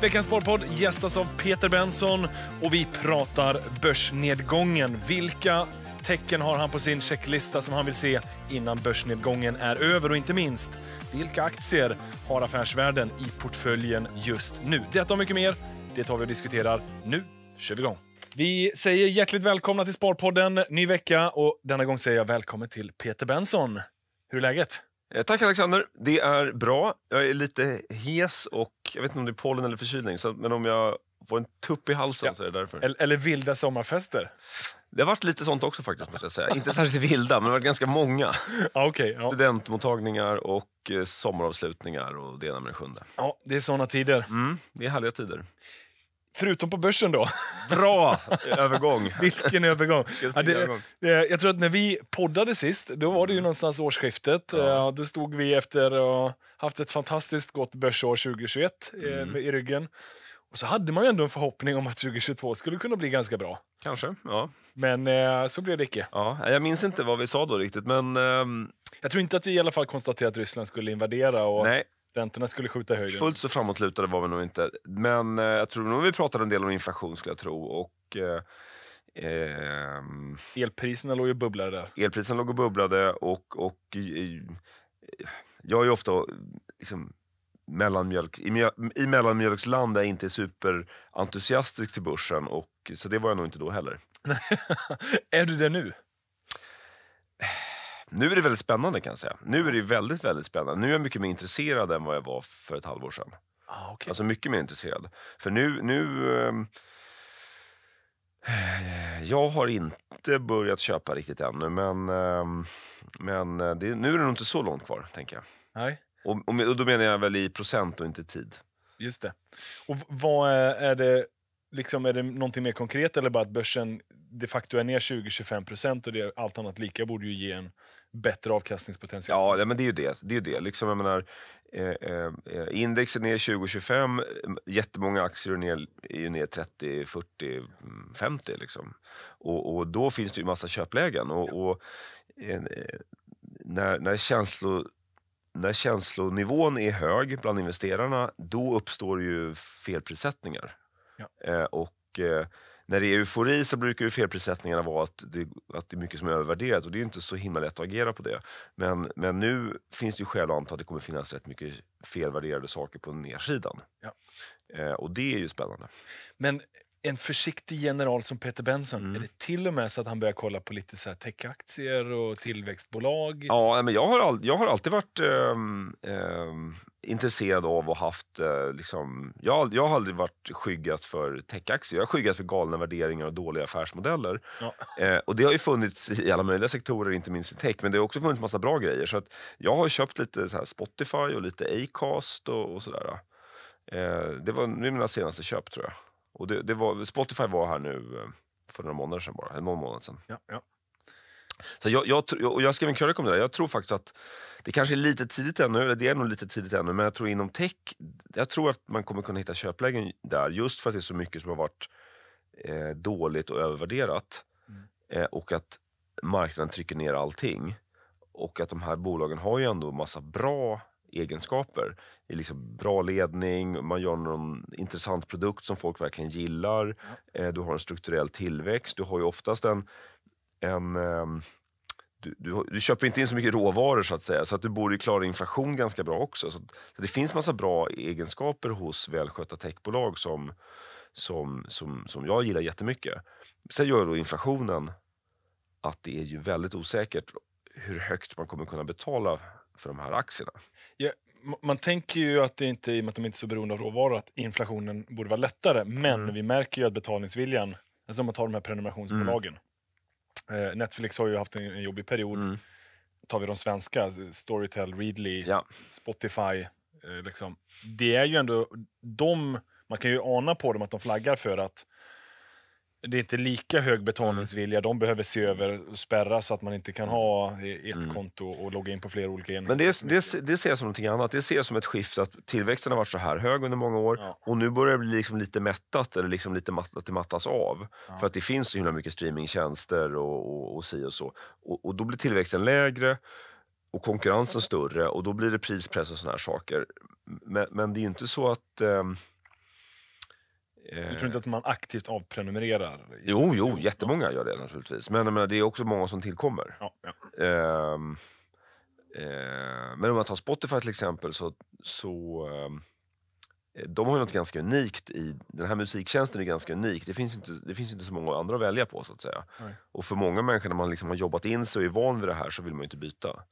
Veckans Sparpodd gästas av Peter Benson och vi pratar börsnedgången. Vilka tecken har han på sin checklista som han vill se innan börsnedgången är över? Och inte minst, vilka aktier har affärsvärlden i portföljen just nu? Detta och mycket mer, det tar vi och diskuterar. Nu kör vi igång. Vi säger hjärtligt välkomna till Sparpodden, ny vecka och denna gång säger jag välkommen till Peter Benson. Hur är läget? Eh, tack Alexander, det är bra. Jag är lite hes och jag vet inte om det är pollen eller förkylning, så, men om jag får en tupp i halsen ja. så är det därför. Eller, eller, vilda sommarfester. Det har varit lite sånt också faktiskt, måste jag säga. inte särskilt vilda, men det har varit ganska många. okay, ja. Studentmottagningar och eh, sommaravslutningar och det ena med det sjunde. Ja, det är såna tider. Mm, det är härliga tider. Förutom på börsen då. Bra övergång. Vilken övergång. Ja, det, Jag tror att när vi poddade sist, då var det ju mm. någonstans årsskiftet. Eh, ja. Då stod vi efter att ha haft ett fantastiskt gott börsår 2021 eh, mm. i ryggen. Och så hade man ju ändå en förhoppning om att 2022 skulle kunna bli ganska bra. Kanske, ja. Men eh, så blev det icke. Ja, jag minns inte vad vi sa då riktigt, men... Ehm... Jag tror inte att vi i alla fall konstaterade att Ryssland skulle invadera. Och... Nej, Räntorna skulle skjuta höjden. Fullt så framåtlutade var vi nog inte. Men eh, jag tror nog vi pratade en del om inflation skulle jag tro. Och, eh, eh, elpriserna låg ju bubblade där. Elpriserna låg och bubblade och, och eh, jag är ofta liksom, mellanmjölk, i, i mellanmjölksland där jag inte är superentusiastisk till börsen. Och, så det var jag nog inte då heller. är du det nu? Nu är det väldigt spännande kan jag säga. Nu är det väldigt, väldigt spännande. Nu är jag mycket mer intresserad än vad jag var för ett halvår sedan. Ah, okay. Alltså mycket mer intresserad. För nu... nu eh, jag har inte börjat köpa riktigt ännu, men, ehm, eh, men det, nu är det nog inte så långt kvar, tänker jag. Nej. Och, och, och då menar jag väl i procent och inte tid. Just det. Och vad eh, är det liksom, är det någonting mer konkret eller bara att börsen de facto är ner 20-25 procent och det, allt annat lika borde ju ge en bättre avkastningspotential? Ja, men det är ju det. det, är ju det. Liksom, jag menar, eh, eh index är ner 20-25, mm, jättemånga aktier är, ner, ner 30, 40, 50. Liksom. Och, och då finns det ju massa köplägen. Och, och eh, när, när känslor när känslonivån är hög bland investerarna, då uppstår ju felprissättningar. Ja. Eh, och eh, när det är eufori så brukar ju felprissättningarna vara att det, att det är mycket som är övervärderat och det är inte så himla lätt att agera på det. Men, men nu finns det ju skäl att anta att det kommer finnas rätt mycket felvärderade saker på nedsidan. Ja. Eh, och det är ju spännande. Men en försiktig general som Peter Benson, mm. är det till och med så att han börjar kolla på lite så här techaktier och tillväxtbolag? Ja, men jag har, all, jag har alltid varit eh, eh, intresserad av och haft... Eh, liksom, jag, jag har aldrig varit skyggat för techaktier. Jag har skyggat för galna värderingar och dåliga affärsmodeller. Ja. Eh, och Det har ju funnits i alla möjliga sektorer, inte minst i tech, men det har också funnits massa bra grejer. Så att Jag har köpt lite så Spotify och lite Acast och, och sådär. Eh, det var mina senaste köp, tror jag. Och det, det var, Spotify var här nu eh, för några månader sedan bara, någon månad sedan. Ja, ja. Så jag, jag, och jag skrev en krönika om det där. Jag tror faktiskt att det kanske är lite tidigt ännu, det är nog lite tidigt ännu, men jag tror inom tech, jag tror att man kommer kunna hitta köplägen där just för att det är så mycket som har varit eh, dåligt och övervärderat. Mm. Eh, och att marknaden trycker ner allting. Och att de här bolagen har ju ändå massa bra egenskaper. Det är liksom bra ledning, man gör någon intressant produkt som folk verkligen gillar. Mm. Du har en strukturell tillväxt. Du har ju oftast en... en ehm, du, du, du, köper inte in så mycket råvaror så att säga, så att du borde klara inflation ganska bra också. Så, så det finns massa bra egenskaper hos välskötta techbolag som, som, som, som jag gillar jättemycket. Sen gör då inflationen att det är ju väldigt osäkert hur högt man kommer kunna betala för de här aktierna. Ja, man tänker ju att det inte, i och med att de inte är så beroende av råvaror, att inflationen borde vara lättare. Men mm. vi märker ju att betalningsviljan, alltså om man tar de här prenumerationsbolagen. Mm. Eh, Netflix har ju haft en, jobbig period. Mm. Tar vi de svenska, Storytel, Readly, ja. Spotify. Eh, liksom. Det är ju ändå de, man kan ju ana på dem att de flaggar för att det är inte lika hög betalningsvilja. De behöver se över och spärra så att man inte kan ha ett mm. konto och logga in på flera olika enheter. Men det, det, det ser jag som någonting annat. Det ser jag som ett skift att tillväxten har varit så här hög under många år ja. och nu börjar det bli liksom lite mättat eller liksom lite matt, att det mattas av. Ja. För att det finns så himla mycket streamingtjänster och, och, och si och så. Och, och då blir tillväxten lägre och konkurrensen större och då blir det prispress och såna här saker. Men, men det är ju inte så att eh, du eh, tror inte att man aktivt avprenumererar? Jo, jo, jättemånga gör det naturligtvis. Men menar, det är också många som tillkommer. Ja, ja. Eh, eh, men om man tar Spotify till exempel så, så ehm, eh, de har ju något ganska unikt i... Den här musiktjänsten är ganska unik. Det finns inte, det finns inte så många andra att välja på så att säga. Nej. Och för många människor när man liksom har jobbat in sig och är van vid det här så vill man ju inte byta.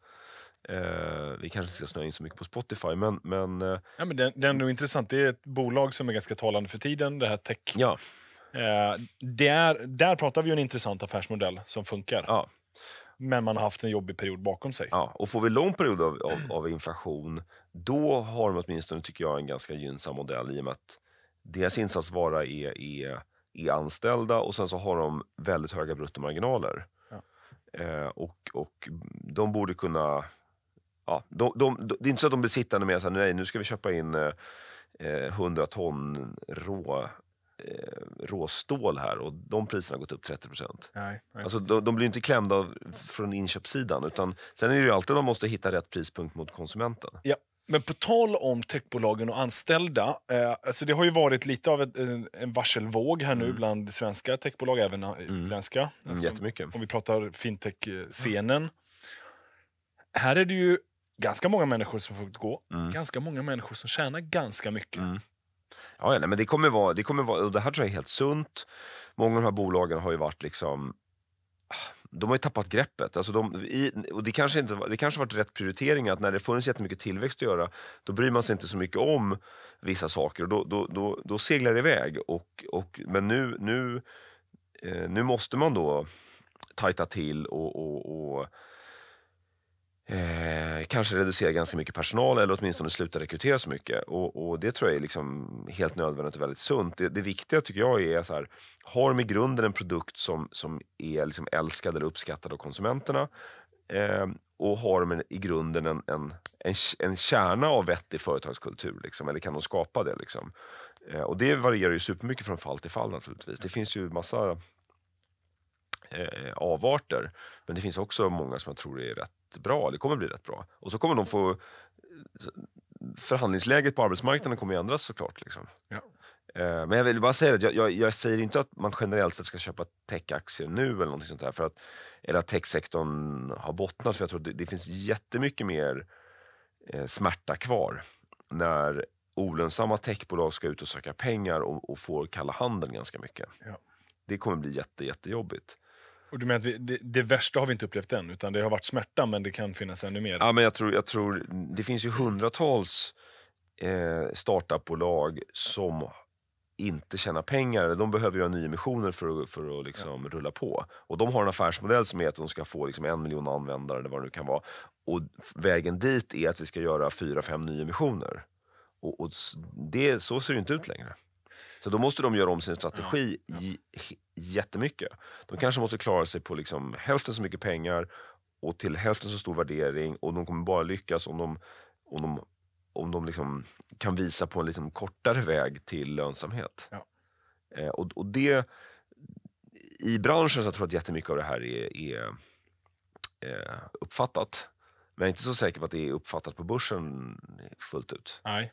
Eh, vi kanske inte ska snöa in så mycket på Spotify, men... men eh, ja, men det, det är ändå intressant. Det är ett bolag som är ganska talande för tiden, det här tech. Ja. Eh, där, där pratar vi ju en intressant affärsmodell som funkar. Ja. Men man har haft en jobbig period bakom sig. Ja, och får vi lång period av, av, av inflation, då har de åtminstone, tycker jag, en ganska gynnsam modell i och med att deras insatsvara är, är, är anställda och sen så har de väldigt höga bruttomarginaler. Ja. Eh, och, och de borde kunna ja, de, de, det är inte så att de blir sittande med att nu ska vi köpa in eh, 100 eh, ton rå eh, råstål här och de priserna har gått upp 30 procent. Alltså, de, de, blir inte klämda av, från inköpssidan. Utan, sen är det alltid man måste hitta rätt prispunkt mot konsumenten. Ja. Men på tal om techbolagen och anställda. Eh, alltså det har ju varit lite av ett, en, eh, en varselvåg här nu mm. bland svenska techbolag, även mm. utländska. Mm, alltså, Jättemycket. Om vi pratar fintech-scenen. Mm. Här är det ju ganska många människor som får gå, mm. ganska många människor som tjänar ganska mycket. Mm. Ja, nej, men det kommer vara, det kommer vara, och det här tror jag är helt sunt. Många av de här bolagen har ju varit liksom ah, de har ju tappat greppet. Alltså de, i, och det kanske, inte, det kanske varit rätt prioritering att när det funnits jättemycket tillväxt att göra, då bryr man sig inte så mycket om vissa saker och då, då, då, då seglar det iväg. Och, och, men nu, nu, eh, nu måste man då tajta till och, och, och Eh, kanske reducera ganska mycket personal eller åtminstone sluta rekrytera så mycket. Och, och Det tror jag är liksom helt nödvändigt och väldigt sunt. Det, det viktiga tycker jag är så här, har de i grunden en produkt som, som är liksom älskad eller uppskattad av konsumenterna eh, och har de i grunden en, en, en, en kärna av vettig företagskultur? Liksom, eller kan de skapa det? Liksom? Eh, och Det varierar ju supermycket från fall till fall naturligtvis. Det finns ju massa eh, avarter. Men det finns också många som jag tror är rätt bra, det kommer bli rätt bra. Och så kommer de få... Eh, förhandlingsläget på arbetsmarknaden kommer att ändras såklart. Liksom. Ja. Eh, men jag vill bara säga att jag, jag, jag, säger inte att man generellt sett ska köpa techaktier nu eller någonting sånt där, för att, eller att techsektorn har bottnat, för jag tror det, det finns jättemycket mer eh, smärta kvar när olönsamma techbolag ska ut och söka pengar och, och får kalla handen ganska mycket. Ja. Det kommer bli jätte, jättejobbigt. Och du menar att vi, det, det, värsta har vi inte upplevt än, utan det har varit smärta men det kan finnas ännu mer? Ja, men jag tror, jag tror det finns ju hundratals eh, startupbolag som inte tjänar pengar. De behöver göra nyemissioner för att, för att liksom ja. rulla på. Och De har en affärsmodell som är att de ska få liksom en miljon användare eller vad det nu kan vara. Och Vägen dit är att vi ska göra fyra, fem nyemissioner. Och, och det, så ser det inte ut längre. Så då måste de göra om sin strategi ja. Ja jättemycket. De kanske måste klara sig på liksom hälften så mycket pengar och till hälften så stor värdering och de kommer bara lyckas om de, om de, om de liksom kan visa på en liksom kortare väg till lönsamhet. Ja. Eh, och, och, det, I branschen så tror jag att jättemycket av det här är, är eh, uppfattat. Men jag är inte så säker på att det är uppfattat på börsen fullt ut. Nej.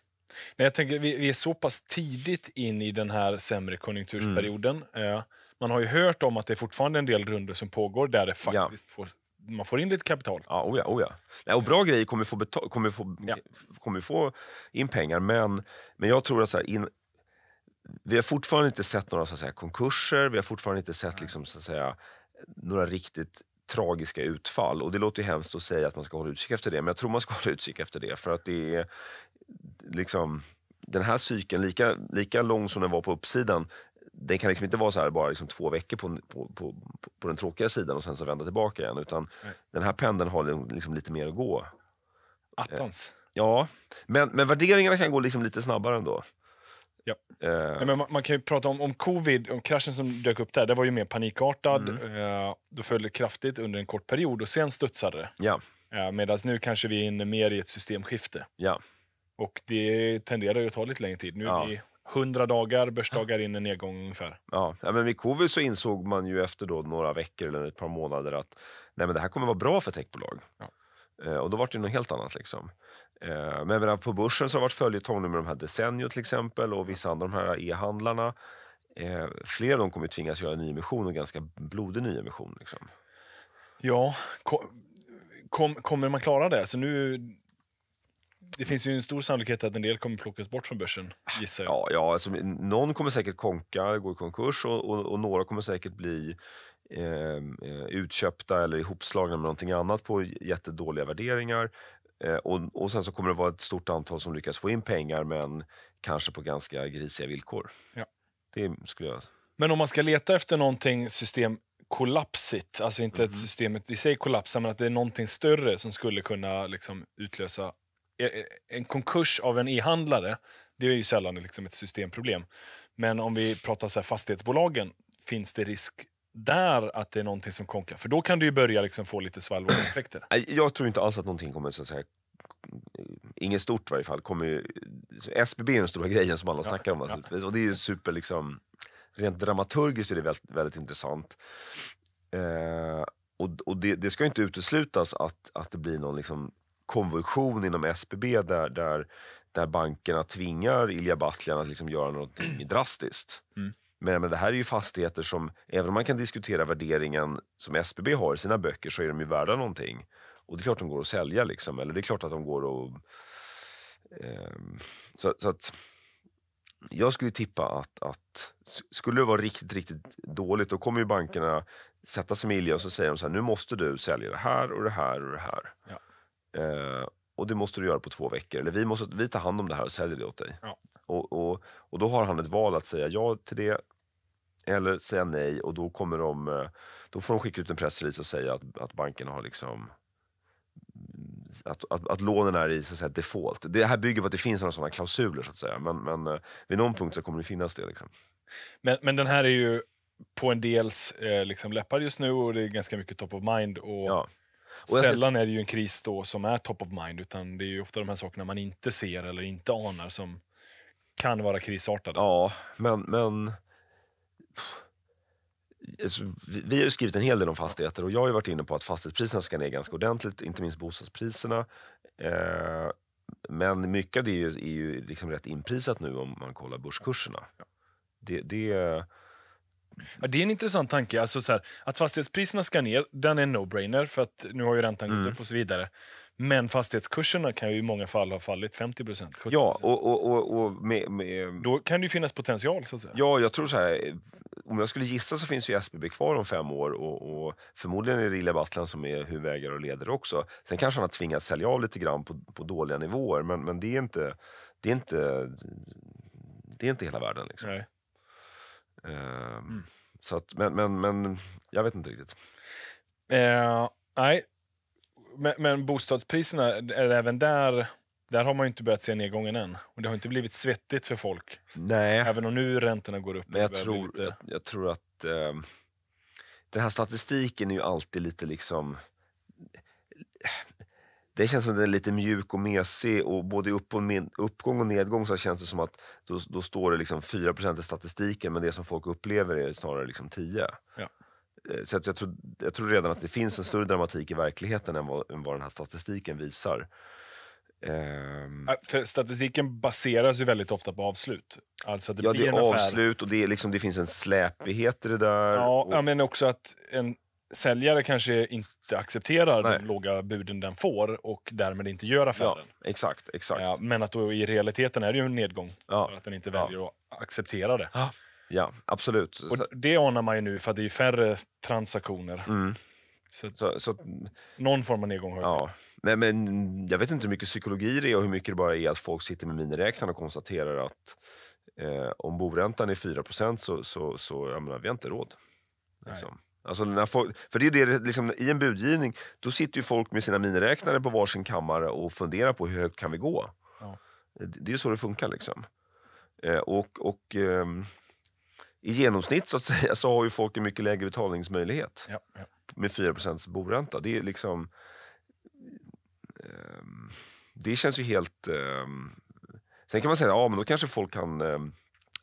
Nej, jag tänker, vi, vi är så pass tidigt in i den här sämre konjunktursperioden. Mm. Eh, man har ju hört om att det är fortfarande en del runder som pågår där det faktiskt ja. får, man får in lite kapital. Ja, oh ja, Nej, och bra eh. grejer kommer få, betala, kommer få, ja. kommer få in pengar, men, men jag tror att så här, in, vi har fortfarande inte sett några så säga, konkurser, vi har fortfarande inte sett liksom, så säga, några riktigt tragiska utfall. Och Det låter ju hemskt att säga att man ska hålla utkik efter det, men jag tror man ska hålla utkik efter det. För att det är liksom, Den här cykeln, lika, lika lång som den var på uppsidan, det kan liksom inte vara så här bara liksom två veckor på, på, på, på, den tråkiga sidan och sen så vända tillbaka igen. Utan Nej. den här pendeln har liksom lite mer att gå. Attans. Eh, ja, men, men värderingarna kan gå liksom lite snabbare ändå. Ja. Uh, men man, man, kan ju prata om, om covid, om kraschen som dök upp där, det var ju mer panikartad. Mm. Uh, då föll det kraftigt under en kort period och sen studsade det. Ja. Uh, Medan nu kanske vi är inne mer i ett systemskifte. Ja. Och det tenderar ju att ta lite längre tid. Nu ja. är vi 100 dagar, börsdagar in en nedgång ungefär. Ja, men vid covid så insåg man ju efter då några veckor eller ett par månader att nej, men det här kommer vara bra för techbolag. Ja. Eh, och då var det något helt annat. Liksom. Eh, men på börsen så har det varit följetong med de här Desenio till exempel och vissa andra de här e-handlarna. Eh, flera av dem kommer tvingas göra nyemission och ganska blodig nyemission. Liksom. Ja, kom, kommer man klara det? Så nu det finns ju en stor sannolikhet att en del kommer plockas bort från börsen, gissar jag. Ja, ja alltså, någon kommer säkert konka, gå i konkurs och, och, och några kommer säkert bli ehm, eh, utköpta eller ihopslagna med någonting annat på jättedåliga värderingar. Eh, och, och sen så kommer det vara ett stort antal som lyckas få in pengar men kanske på ganska grisiga villkor. Ja. Det skulle jag... Men om man ska leta efter någonting system kollapsigt, alltså inte mm. att systemet i sig kollapsar men att det är någonting större som skulle kunna liksom utlösa Eh, eh, en konkurs av en e-handlare, det är ju sällan liksom ett systemproblem. Men om vi pratar så fastighetsbolagen, finns det risk där att det är någonting som konkar? För då kan du ju börja liksom få lite svallvågseffekter. Jag tror inte alls att någonting kommer så att säga inget stort i varje fall, kommer ju, SBB är den stora grejen som alla ja, snackar om Ja. Och det är ju super, liksom, rent dramaturgiskt är det väldigt, väldigt intressant. Eh, och och det, det, ska inte uteslutas att, att det blir någon liksom, konvulsion inom SBB där, där, där bankerna tvingar Ilja Batljan att liksom göra något drastiskt. Mm. Men, men det här är ju fastigheter som, även om man kan diskutera värderingen som SBB har i sina böcker, så är de ju värda någonting. Och det är klart de går att sälja. Liksom. Eller det är klart att de går att... Eh, så, så, att jag skulle tippa att, att skulle det vara riktigt, riktigt dåligt, då kommer ju bankerna sätta sig med Ilja och så säger de så här, nu måste du sälja det här och det här och det här. Ja. Eh, och det måste du göra på två veckor. Eller vi, måste, vi tar hand om det här och säljer det åt dig. Ja. Och, och, och då har han ett val att säga ja till det eller säga nej och då, kommer de, eh, då får de skicka ut en pressrelease och säga att, att banken har liksom mm, att, att, att, lånen är i så att säga, default. Det här bygger på att det finns några sådana klausuler, så att säga. Men, men eh, vid någon punkt så kommer det finnas det. Liksom. Men, men den här är ju på en dels eh, liksom läppar just nu och det är ganska mycket top of mind. Och ja. Sällan ska... är det ju en kris då som är top of mind, utan det är ofta de här sakerna man inte ser eller inte anar som kan vara krisartade. Ja, men... men... Alltså, vi har ju skrivit en hel del om fastigheter och jag har varit inne på att fastighetspriserna ska ner ganska ordentligt, inte minst bostadspriserna. Eh, men mycket av det är ju, är ju liksom rätt inprisat nu om man kollar börskurserna. Ja. Det, det, Ja, det är en intressant tanke. Alltså så här, att fastighetspriserna ska ner, den är en no-brainer för att nu har ju räntan gått mm. upp och så vidare. Men fastighetskurserna kan ju i många fall ha fallit 50 procent. Ja, och, och, och, och med, med... Då kan det finnas potential. så att säga. Ja, jag tror så här. Om jag skulle gissa så finns ju SBB kvar om fem år och, och förmodligen är det Ilija Batljan som är huvudägare och ledare också. Sen kanske han har tvingats sälja av lite grann på, på dåliga nivåer, men, men det, är inte, det, är inte, det är inte hela världen. Liksom. Nej. Ehm, mm. Så att, men, men, men jag vet inte riktigt. Eh, nej, men, men bostadspriserna, är även där... Där har man ju inte börjat se nedgången än. Och det har inte blivit svettigt för folk. Nej. Även om nu räntorna går upp. Men jag, tror, lite... jag, jag, tror att eh, den här statistiken är ju alltid lite liksom det känns som att den är lite mjuk och mesig och både i upp och med, uppgång och nedgång så känns det som att då, då står det liksom 4 i statistiken men det som folk upplever är snarare liksom 10. Ja. Eh, så jag, tror, jag tror redan att det finns en större dramatik i verkligheten än vad, än vad den här statistiken visar. Um... För statistiken baseras ju väldigt ofta på avslut. Alltså det ja, det är avslut och det, är liksom, det finns en släpighet i det där. Ja, och... men också att en, säljare kanske inte accepterar Nej. de låga buden den får och därmed inte gör affären. Ja, exakt, exakt. Ja, men att då i realiteten är det ju en nedgång, ja. att den inte väljer ja. att acceptera det. Ja, absolut. Och det anar man ju nu, för det är färre transaktioner. Mm. Så, så, så, någon form av nedgång har ja. men, men Jag vet inte hur mycket psykologi det är och hur mycket det bara är att folk sitter med miniräknaren och konstaterar att eh, om boräntan är 4 så, så, så jag menar, vi har inte råd. Liksom. Alltså när folk, för det är det, liksom, I en budgivning då sitter ju folk med sina miniräknare på varsin kammare och funderar på hur högt kan vi gå. Ja. Det är så det funkar. liksom. Eh, och, och eh, I genomsnitt så, säga, så har ju folk en mycket lägre betalningsmöjlighet ja, ja. med 4 boränta. Det är liksom... Eh, det känns ju helt... Ehm, sen kan man säga att ja, då kanske folk kan ehm,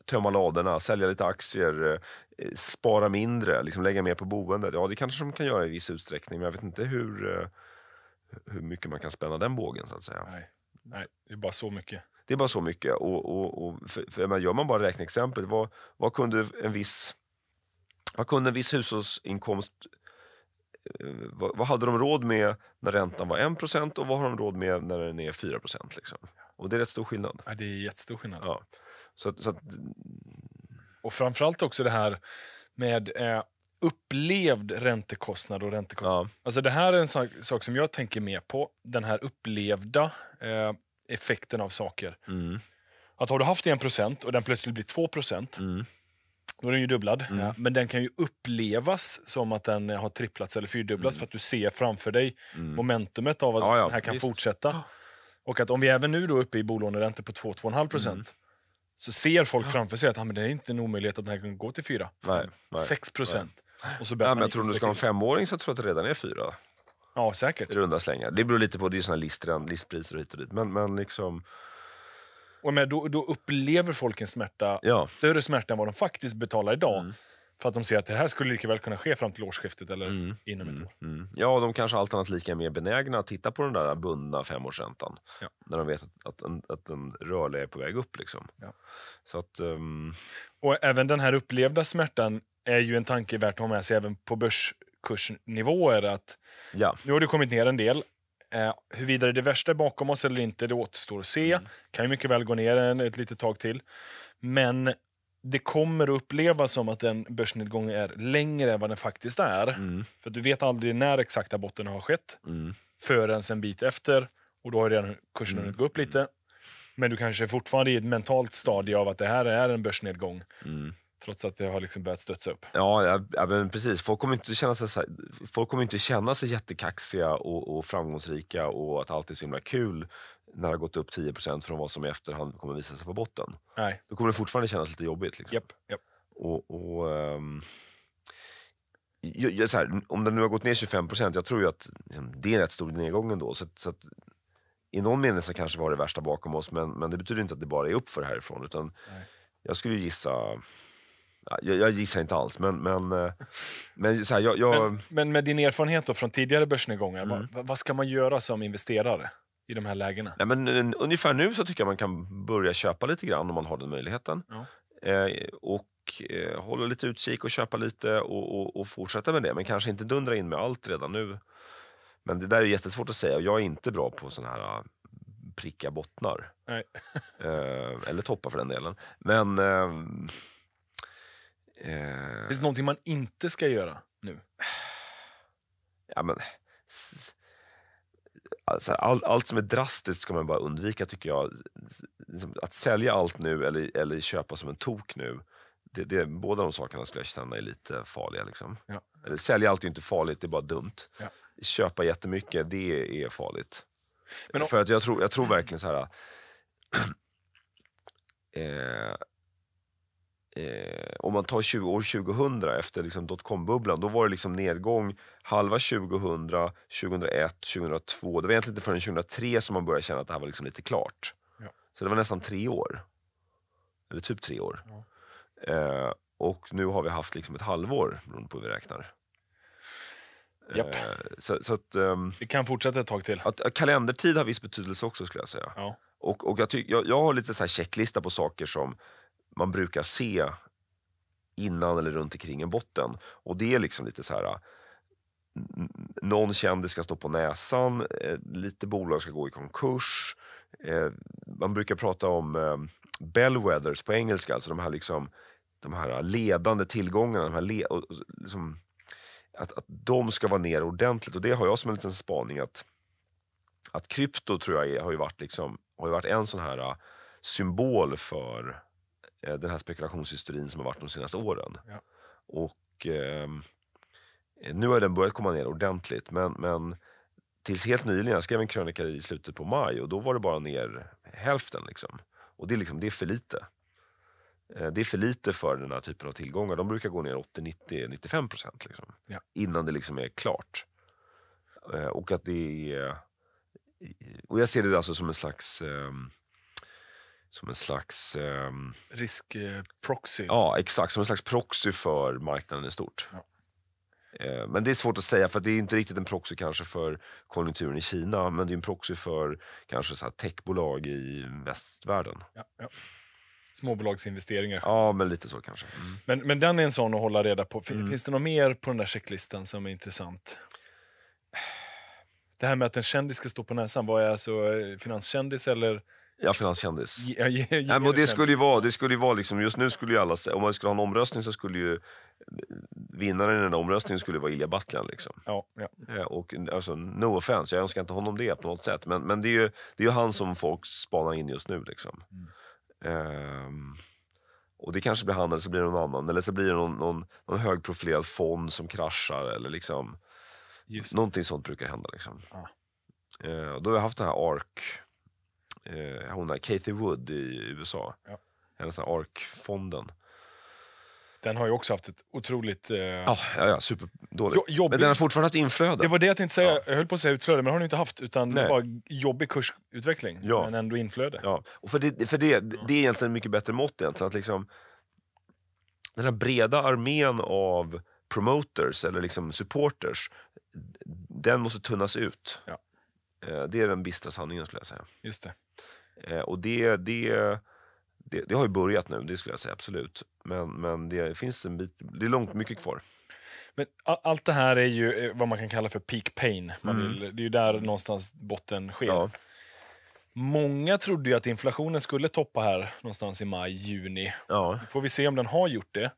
tömma ladorna, sälja lite aktier, eh, Eh, spara mindre, liksom lägga mer på boendet. Ja, det kanske de kan göra i viss utsträckning, men jag vet inte hur, eh, hur mycket man kan spänna den bågen. så att säga. Nej, Nej det är bara så mycket. Det är bara så mycket. Och, och, och för, för, gör man bara räkneexempel. vad, vad, kunde en viss, vad kunde en viss hushållsinkomst eh, vad, vad hade de råd med när räntan var 1 och vad har de råd med när den är 4 liksom? Och det är rätt stor skillnad. Ja, det är jättestor skillnad. Ja. Så, så att, och framförallt också det här med eh, upplevd räntekostnad och räntekostnad. Ja. Alltså det här är en sak, sak, som jag tänker mer på, den här upplevda eh, effekten av saker. Mm. Att har du haft 1 och den plötsligt blir 2 mm. Då är den ju dubblad. Mm. Men den kan ju upplevas som att den har tripplats eller fyrdubblats mm. för att du ser framför dig mm. momentumet av att ja, ja, den här kan visst. fortsätta. Och att om vi även nu då är uppe i bolåneräntor på 2-2,5 procent mm så ser folk framför sig att ah, men det är inte en omöjlighet att den här kan gå till 4, 5, 6 procent. Och så ja, men jag tror om du ska ha en femåring så tror jag att det redan är 4. Ja, säkert. I runda slängar. Det beror lite på, det är såna listren, listpriser och hit och dit. Men, men liksom... Och med, då, då upplever folk en smärta, ja. större smärta än vad de faktiskt betalar idag. Mm. För att de ser att det här skulle lika väl kunna ske fram till årsskiftet eller mm. inom ett mm. år. Mm. Ja, de kanske allt annat lika är mer benägna att titta på den där bundna femårsräntan. Ja. När de vet att, att, en, att en rörlig är på väg upp. Liksom. Ja. Så att, um... Och även den här upplevda smärtan är ju en tanke värt att ha med sig även på börskursnivåer. Att ja. Nu har du kommit ner en del. Eh, hur vidare det värsta är bakom oss eller inte, det återstår att se. Mm. Kan ju mycket väl gå ner ett litet tag till. Men det kommer att upplevas som att den börsnedgången är längre än vad den faktiskt är. Mm. För du vet aldrig när exakta botten har skett mm. förrän en bit efter. Och då har redan kursen mm. hunnit gå upp lite. Mm. Men du kanske är fortfarande i ett mentalt stadie av att det här är en börsnedgång. Mm. Trots att det har liksom börjat studsa upp. Ja, ja, ja men precis. Folk kommer, inte känna sig, folk kommer inte känna sig jättekaxiga och, och, framgångsrika och att allt är så himla kul när det har gått upp 10 från vad som i efterhand kommer visa sig på botten. Nej. Då kommer det fortfarande kännas lite jobbigt. Liksom. Yep, yep. Och, och um, jag, jag, här, om den nu har gått ner 25 jag tror ju att liksom, det är en rätt stor nedgång ändå. Så, så att, I någon mening så kanske var det värsta bakom oss, men, men det betyder inte att det bara är uppför härifrån. Utan Nej. jag skulle gissa jag, jag, gissar inte alls, men... Men, eh, men, så här, jag, jag... Men, men, med din erfarenhet då från tidigare börsnedgångar, mm. vad, vad, ska man göra som investerare? i de här lägena? Nej, men, eh, ungefär nu så tycker jag man kan börja köpa lite grann om man har den möjligheten. Ja. Eh, och eh, hålla lite utkik och köpa lite och, och, och, fortsätta med det. Men kanske inte dundra in med allt redan nu. Men det där är jättesvårt att säga och jag är inte bra på sådana här ah, pricka bottnar. eh, eller toppar för den delen. Men... Eh, eh. Finns det någonting man inte ska göra nu? Ja, men, Alltså, all, allt som är drastiskt ska man bara undvika tycker jag. Att sälja allt nu eller, eller köpa som en tok nu. Det, det, båda de sakerna skulle jag känna är lite farliga. Liksom. Ja. Eller, sälja allt är inte farligt, det är bara dumt. Ja. Köpa jättemycket, det är farligt. Men om... För att jag tror, jag tror verkligen så här... eh, Eh, om man tar 20, år 2000 efter liksom dotcom-bubblan, då var det liksom nedgång halva 2000, 2001, 2002. Det var egentligen inte förrän 2003 som man började känna att det här var liksom lite klart. Ja. Så det var nästan tre år. Eller typ tre år. Ja. Eh, och nu har vi haft liksom ett halvår, beroende på hur vi räknar. Japp. Eh, så, så att, um, ehm, det kan fortsätta ett tag till. Att, kalendertid har viss betydelse också, skulle jag säga. Ja. Och, och jag, tyck, jag, jag har lite så checklista på saker som man brukar se innan eller runt omkring en botten. Och det är liksom lite så här äh, någon kändis ska stå på näsan, eh, lite bolag ska gå i konkurs. Eh, man brukar prata om eh, bellwethers på engelska, alltså de här, liksom, de här ledande tillgångarna. De här le liksom, att, att de ska vara ner ordentligt och det har jag som en liten spaning att, att krypto tror jag är, har, ju varit liksom, har ju varit en sån här äh, symbol för Eh, den här spekulationshysterin som har varit de senaste åren. Ja. Och eh, Nu har den börjat komma ner ordentligt, men, men tills helt nyligen, jag skrev en krönika i slutet på maj och då var det bara ner hälften. Liksom. Och det är, liksom, det är för lite. Eh, det är för lite för den här typen av tillgångar. De brukar gå ner 80, 90, 95 procent liksom, ja. innan det liksom är klart. Eh, och att det är... Och jag ser det alltså som en slags... Um, som en slags... Ehm, eh, Riskproxy? Ja, exakt. Som en slags proxy för marknaden i stort. Ja. Eh, men det är svårt att säga, för det är inte riktigt en proxy kanske för konjunkturen i Kina, men det är en proxy för kanske så här techbolag i västvärlden. Ja, ja. Småbolagsinvesteringar. Ja, men lite så kanske. Mm. Men, men den är en sån att hålla reda på. Fin, mm. Finns det något mer på den där checklistan som är intressant? Det här med att en kändis ska stå på näsan, vad är alltså eh, finanskändis eller Ja, Finanskändis. Ja, ja, ja, ja, det skulle ju vara, det skulle ju vara liksom, just nu skulle ju alla, om man skulle ha en omröstning så skulle ju vinnaren i den omröstningen skulle vara Ilja Batljan. Liksom. Ja, ja. Eh, och, alltså, no offense, jag önskar inte honom det på något sätt. Men, men det, är ju, det är han som folk spanar in just nu. Liksom. Mm. Ehm, och det kanske blir han eller så blir det någon annan. Eller så blir det någon, någon, någon högprofilerad fond som kraschar. Eller liksom, Någonting sånt brukar hända. Liksom. Ah. Ehm, då har vi haft den här ARK eh, hon där, Kathy Wood i USA. Ja. Hennes ARK-fonden. Den har ju också haft ett otroligt... Eh... Ja, ja, ja, superdåligt. Jo, men den har fortfarande haft inflöde. Det var det jag tänkte säga. Ja. Jag höll på att säga utflöde, men det har den inte haft. Utan Nej. bara jobbig kursutveckling, ja. men ändå inflöde. Ja, och för det, för det, det är egentligen ett mycket bättre mått egentligen. Att liksom, den här breda armén av promoters eller liksom supporters, den måste tunnas ut. Ja. Eh, det är den bistra sanningen skulle jag säga. Just det. Eh, och det, det, det, det har ju börjat nu, det skulle jag säga absolut. Men, men det finns en bit, det är långt mycket kvar. Men allt det här är ju eh, vad man kan kalla för peak pain. Man mm. vill, Det är ju där någonstans botten sker. Ja. Många trodde ju att inflationen skulle toppa här någonstans i maj, juni. Ja. Får vi se om den har gjort det.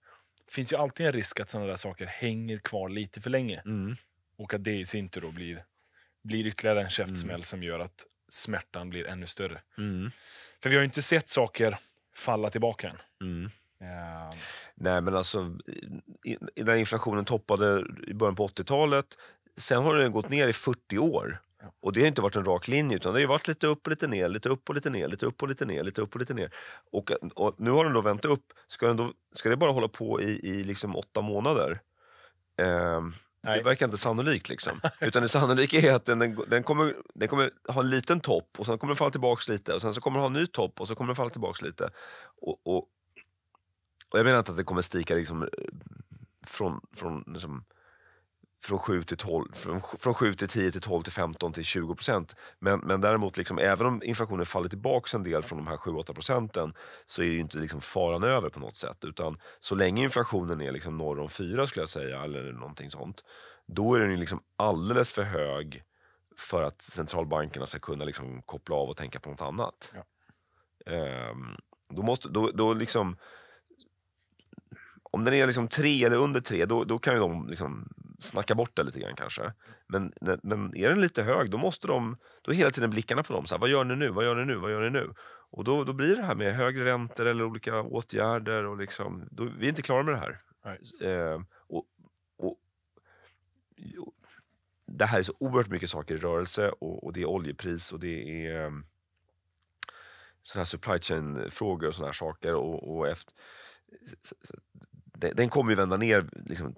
finns ju alltid en risk att sådana där saker hänger kvar lite för länge. Mm. Och att det i sin tur då blir blir ytterligare en käftsmäll mm. som gör att smärtan blir ännu större. Mm. För vi har ju inte sett saker falla tillbaka än. Mm. Ja. Ehm. Nej, men alltså, när inflationen toppade i början på 80-talet, sen har den gått ner i 40 år. Och det har inte varit en rak linje, utan det har varit lite upp och lite ner, lite upp och lite ner, lite upp och lite ner, lite upp och lite ner. Och, och nu har den då vänt upp. Ska, den då, ska det bara hålla på i, i liksom åtta månader? Ehm, Nej. Det verkar inte sannolikt. Liksom. Utan det sannolika är att den, den, kommer, den kommer ha en liten topp och sen kommer den falla tillbaka lite och sen så kommer den ha en ny topp och så kommer den falla tillbaka lite. Och, och, och Jag menar inte att det kommer stika liksom eh, från, från liksom från 7 till 12, från, från 7 till 10 till 12 till 15 till 20 procent. Men, men däremot, liksom, även om inflationen faller tillbaka en del från de här 7-8 procenten så är ju inte liksom faran över på något sätt. Utan så länge inflationen är liksom norr om 4 skulle jag säga, eller någonting sånt, då är den ju liksom alldeles för hög för att centralbankerna ska kunna liksom koppla av och tänka på något annat. Ja. Ehm, då måste, då, då liksom, om den är liksom tre eller under tre, då, då kan ju de liksom snacka bort det lite grann kanske. Men, men är den lite hög, då måste de, då är hela tiden blickarna på dem. Så här, vad gör ni nu? Vad gör ni nu? Vad gör ni nu? Och då, då blir det här med högre räntor eller olika åtgärder. Och liksom, då, vi är inte klara med det här. Ehm, det här är så oerhört mycket saker i rörelse och, och det är oljepris och det är ehm, sådana här supply chain-frågor och sådana här saker. Och, och efter, den, den kommer ju vända ner liksom,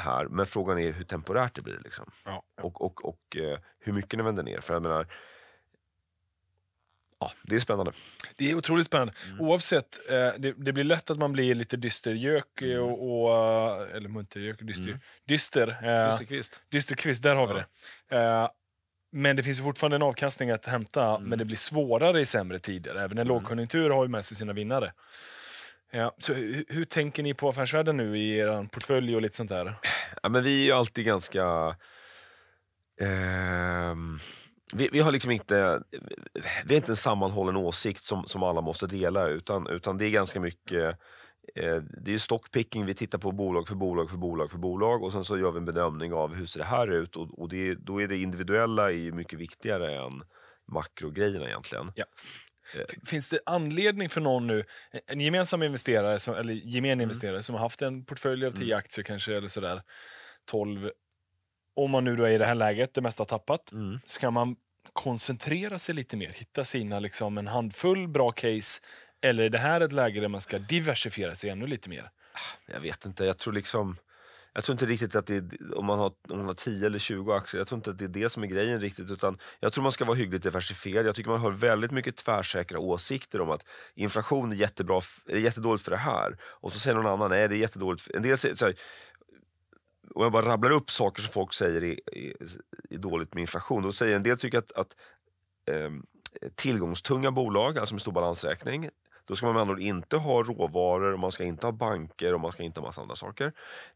här, men frågan är hur temporärt det blir. Liksom. Ja, ja. Och, och, och eh, hur mycket den vänder ner. För jag menar, ja, det är spännande. Det är otroligt spännande. Mm. Oavsett, eh, det, det, blir lätt att man blir lite dystergök, mm. och, eh, och, eller muntergök, dyster. Mm. Dyster, dysterkvist. dysterkvist, där har vi ja. det. men det finns fortfarande en avkastning att hämta, mm. men det blir svårare i sämre tider. Även en mm. lågkonjunktur har ju med sig sina vinnare. Ja, så hur, hur tänker ni på affärsvärlden nu i er portfölj och lite sånt där? Ja, men vi är ju alltid ganska... Eh, vi, vi, har liksom inte, vi har inte en sammanhållen åsikt som, som alla måste dela utan, utan det är ganska mycket eh, det är stockpicking, vi tittar på bolag för bolag för bolag för bolag och sen så gör vi en bedömning av hur ser det här ut och, och det, då är det individuella är mycket viktigare än makrogrejerna egentligen. Ja. Eh, finns det anledning för någon nu, eh, en gemensam investerare, som, eller gemen mm. investerare som har haft en portfölj av 10 mm. aktier kanske, eller sådär, 12, om man nu då är i det här läget, det mesta har tappat, mm. ska man koncentrera sig lite mer, hitta sina, liksom en handfull bra case, eller är det här ett läge där man ska diversifiera sig ännu lite mer? Ah, jag vet inte, jag tror liksom jag tror inte riktigt att det är, om man, har, om man har 10 eller 20 aktier, jag tror inte att det är det som är grejen riktigt. Utan jag tror man ska vara hyggligt diversifierad. Jag tycker man hör väldigt mycket tvärsäkra åsikter om att inflation är, jättebra, är jättedåligt för det här. Och så säger någon annan, nej det är jättedåligt. En del säger, så här, och jag bara rabblar upp saker som folk säger är, är, är dåligt med inflation. Då säger en del tycker att, att um, tillgångstunga bolag, alltså med stor balansräkning, då ska man med andra ord inte ha råvaror, och man ska inte ha banker och man ska inte ha massa andra saker.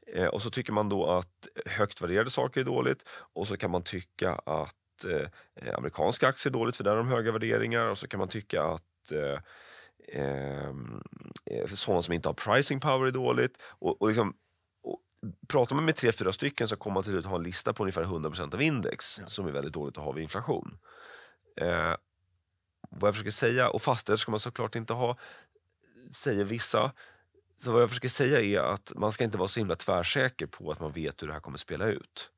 Eh, och så tycker man då att högt värderade saker är dåligt och så kan man tycka att eh, eh amerikanska aktier är dåligt för där har de höga värderingar och så kan man tycka att eh, ehm, eh, sådana som inte har pricing power är dåligt. Och, och liksom, pratar man med tre, fyra stycken så kommer man till slut ha en lista på ungefär 100 av index ja. som är väldigt dåligt att ha vid inflation. Eh, vad jag försöker säga. Och fastigheter ska man såklart inte ha, säger vissa. Så vad jag försöker säga är att man ska inte vara så himla tvärsäker på att man vet hur det här kommer spela ut.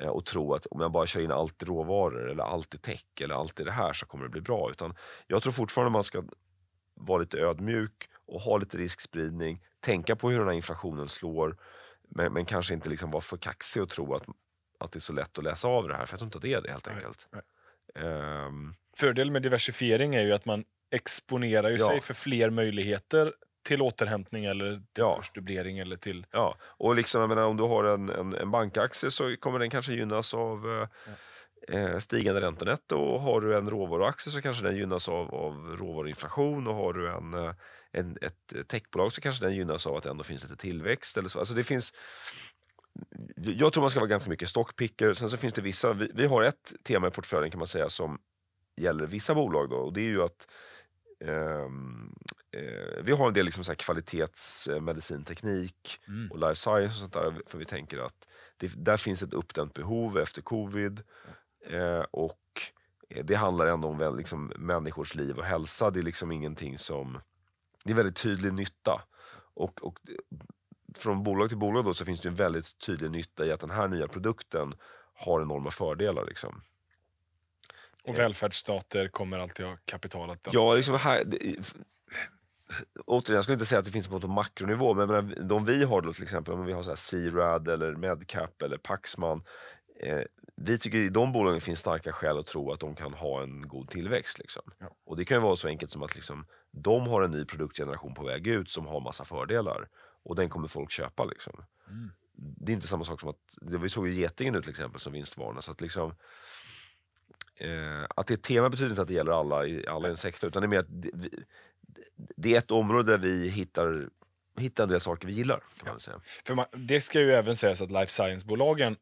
Eh, och tro att om jag bara kör in allt i råvaror eller allt i tech eller allt i det här så kommer det bli bra. Utan jag tror fortfarande man ska vara lite ödmjuk och ha lite riskspridning. Tänka på hur den här inflationen slår. Men, men kanske inte liksom vara för kaxig och tro att, att det är så lätt att läsa av det här. För jag tror inte att det är det helt enkelt. Nej, nej. Um, Fördelen med diversifiering är ju att man exponerar ju ja. sig för fler möjligheter till återhämtning eller till ja. börsdubblering till... Ja, och liksom, jag menar, om du har en, en, en bankaktie så kommer den kanske gynnas av eh, eh stigande räntenetto och har du en råvaruaktie så kanske den gynnas av, av råvaruinflation och har du en, eh, en, ett techbolag så kanske den gynnas av att det ändå finns lite tillväxt eller så. Alltså det finns... Jag tror man ska vara ganska mycket stockpicker. Sen så finns det vissa, vi, vi har ett tema i portföljen kan man säga som gäller vissa bolag då, och det är ju att ehm, eh, vi har en del liksom så kvalitetsmedicinteknik mm. och life science och sånt där, för vi tänker att det, där finns ett uppdämt behov efter covid. Eh, och eh, Det handlar ändå om liksom, människors liv och hälsa. Det är liksom ingenting som... Det är väldigt tydlig nytta. Och, och Från bolag till bolag då, så finns det en väldigt tydlig nytta i att den här nya produkten har enorma fördelar. Liksom. Och eh. välfärdsstater kommer alltid ha kapital att... Ja, liksom här, det, återigen, jag skulle inte säga att det finns på makronivå, men menar, de vi har då till exempel, om vi har C-RAD eller Medcap eller Paxman. Eh, vi tycker i de bolagen finns starka skäl att tro att de kan ha en god tillväxt. Liksom. Ja. Och det kan ju vara så enkelt som att liksom, de har en ny produktgeneration på väg ut som har massa fördelar och den kommer folk köpa. Liksom. Mm. Det är inte samma sak som att, vi såg ju Getingen nu till exempel som vinstvarna. Så att liksom, eh, att det är ett tema betyder inte att det gäller alla i, alla i en sektor, utan det är mer att vi, det är ett område där vi hittar hitta en del saker vi gillar. Ja. Man För man, det ska ju även sägas att life science-bolagen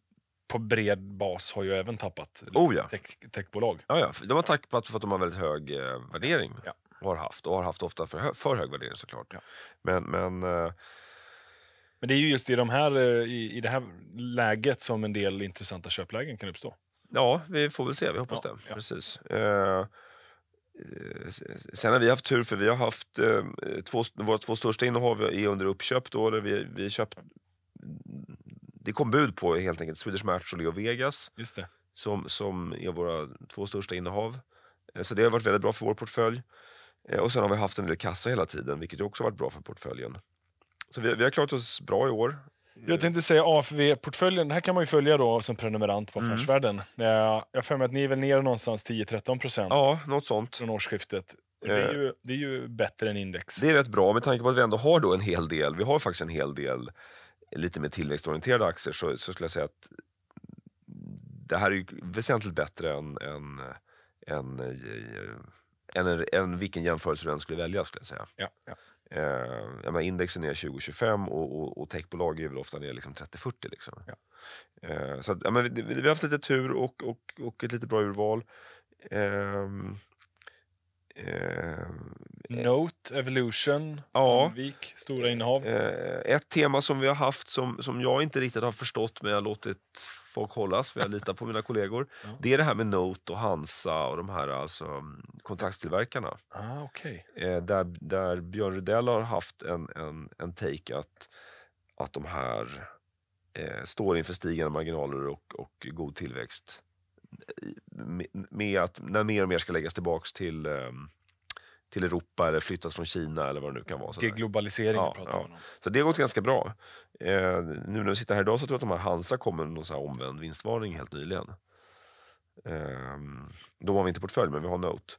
på bred bas har ju även tappat oh ja. tech, techbolag. Ja, ja. De har tappat för att de har väldigt hög eh, värdering. Ja. Har haft, och har haft ofta för, hö för hög värdering såklart. Ja. Men, men, eh, men det är ju just i, de här, eh, i, i det här läget som en del intressanta köplägen kan uppstå. Ja, vi får väl se. Vi hoppas ja, det. Ja. Precis. Eh, sen har vi haft tur, för vi har haft eh, två, våra två största innehav är under uppköp. Då, där vi, vi köpt, det kom bud på helt enkelt Swedish Match och Leo Vegas Just det. Som, som är våra två största innehav. Eh, så det har varit väldigt bra för vår portfölj. Eh, och sen har vi haft en del kassa hela tiden, vilket också varit bra för portföljen. Så vi, vi har klarat oss bra i år. Jag mm. tänkte säga AFV-portföljen. Här kan man ju följa då som prenumerant på mm. Affärsvärlden. Mm. Jag har för mig att ni är väl nere någonstans 10-13 procent. Ja, något sånt. Från årsskiftet. Det är, eh. ju, det är ju bättre än index. Det är rätt bra med tanke på att vi ändå har då en hel del. Vi har faktiskt en hel del lite mer tillväxtorienterade aktier så, så skulle jag säga att det här är väsentligt bättre än, än, än, än, eh, än vilken jämförelse du än skulle välja. Skulle jag säga. Ja, ja. Eh, menar, index är ner 20 och, och, och techbolag är väl ofta ner liksom 30-40. Liksom. Ja. Eh, så att, ja, men vi, vi, har haft lite tur och, och, och ett lite bra urval. Eh, eh, Note, Evolution, ja, Sandvik, stora innehav. Eh, ett tema som vi har haft som, som jag inte riktigt har förstått men jag har låtit folk hållas, för jag litar på mina kollegor. Ja. Det är det här med Note och Hansa och de här alltså, mm, kontraktstillverkarna. Ah, okay. eh, där, där Björn Rudell har haft en, en, en take att, att de här eh, står inför stigande marginaler och, och god tillväxt. Med att när mer och mer ska läggas tillbaks till eh, till Europa eller flyttas från Kina eller vad det nu kan vara. Sådär. Det är globaliseringen ja, pratar ja. man om. Så det har gått ganska bra. Eh, nu när vi sitter här idag så tror jag att de här Hansa kom med någon så omvänd vinstvarning helt nyligen. Eh, de har vi inte portfölj, men vi har Note.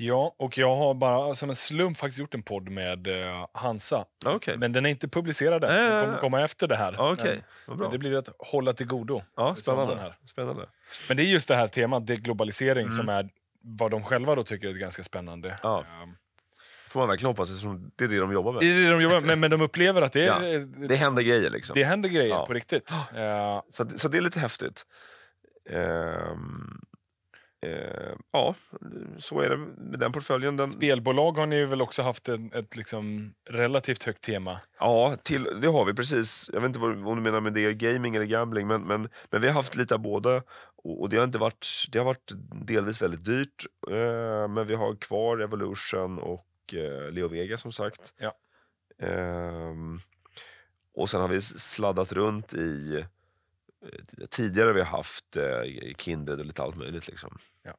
Ja, och jag har bara som en slump faktiskt gjort en podd med eh, Hansa. Ah, okay. Men den är inte publicerad än, äh, så den kommer eh. komma efter det här. Ah, okay. Men, det blir att hålla till godo. Ja, spännande. Här. spännande. Men det är just det här temat, det globalisering, mm. som är vad de själva då tycker är ganska spännande. Ja. Ehm, Får man verkligen hoppas, det är det de jobbar med. Det är det de jobbar med, men de upplever att det är... Ja. Det händer grejer liksom. Det händer grejer, ja. på riktigt. Ehm, så, så det är lite häftigt. Um, Eh, ja, så är det med den portföljen. Den... Spelbolag har ni väl också haft ett, ett liksom relativt högt tema? Ja, till, det har vi precis. Jag vet inte vad, om du menar med det gaming eller gambling, men, men, men vi har haft lite av båda. Och, det, har inte varit, det har varit delvis väldigt dyrt, eh, men vi har kvar Evolution och eh, Leo Vega som sagt. Ja. Eh, och sen har vi sladdat runt i tidigare vi haft eh, Kindred och lite allt möjligt. Liksom. Ja.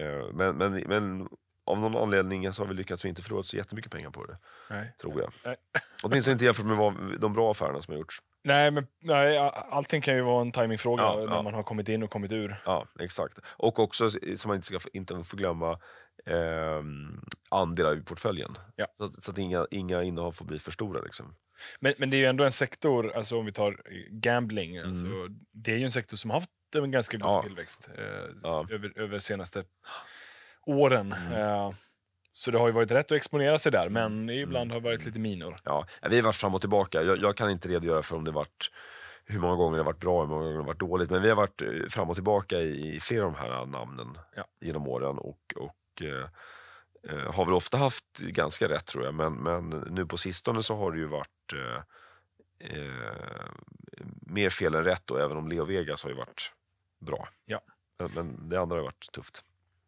Eh, men, men, men av någon anledning så har vi lyckats inte förlora så jättemycket pengar på det. Nej. Tror jag. Nej. Åtminstone inte jämfört med vad, de bra affärerna som har gjorts. Nej, men nej, allting kan ju vara en timingfråga ja, när ja. man har kommit in och kommit ur. Ja, exakt. Och också, som man inte ska inte får glömma, eh, andelar i portföljen. Ja. Så, så, att inga, inga innehav får bli för stora. Liksom. Men, men det är ju ändå en sektor, alltså om vi tar eh, gambling, mm. alltså, det är ju en sektor som har haft en ganska god ja. tillväxt eh, ja. över, över senaste åren. Mm. Eh, så det har ju varit rätt att exponera sig där, men mm. ibland har det varit mm. lite minor. Ja, vi har varit fram och tillbaka. Jag, jag kan inte redogöra för om det varit hur många gånger det har varit bra hur många gånger det varit dåligt. Men vi har varit eh, fram och tillbaka i, i flera av de här namnen ja. genom åren. Och, och eh, Eh, har väl ofta haft ganska rätt tror jag, men, men nu på sistone så har det ju varit eh, eh, mer fel än rätt och även om Leo Vegas har ju varit bra. Ja. Men, men det andra har varit tufft.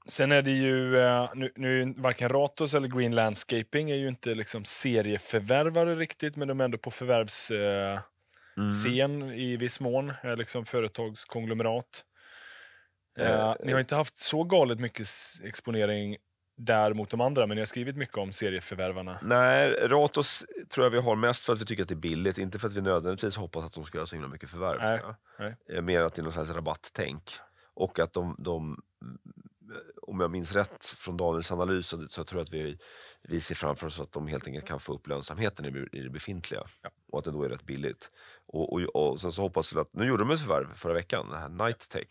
Sen är det ju, eh, nu, nu varken Ratos eller Green Landscaping är ju inte liksom serieförvärvare riktigt, men de är ändå på förvärvsscen mm. i viss mån, liksom företagskonglomerat. Eh, ni har inte haft så galet mycket exponering där mot de andra, men ni har skrivit mycket om serieförvärvarna. Nej, Ratos tror jag vi har mest för att vi tycker att det är billigt, inte för att vi nödvändigtvis hoppas att de ska göra så himla mycket förvärv. Nej, nej. Eh, mer att det är någon slags rabatttänk. Och att de, de, eh, om jag minns rätt från Daniels analys, så, jag tror jag att vi, vi ser framför oss att de helt enkelt kan få upp lönsamheten i, i det befintliga ja. och att det då är rätt billigt. Och, och, och sen så hoppas vi att, nu gjorde de ett förvärv förra veckan, den här Night Tech.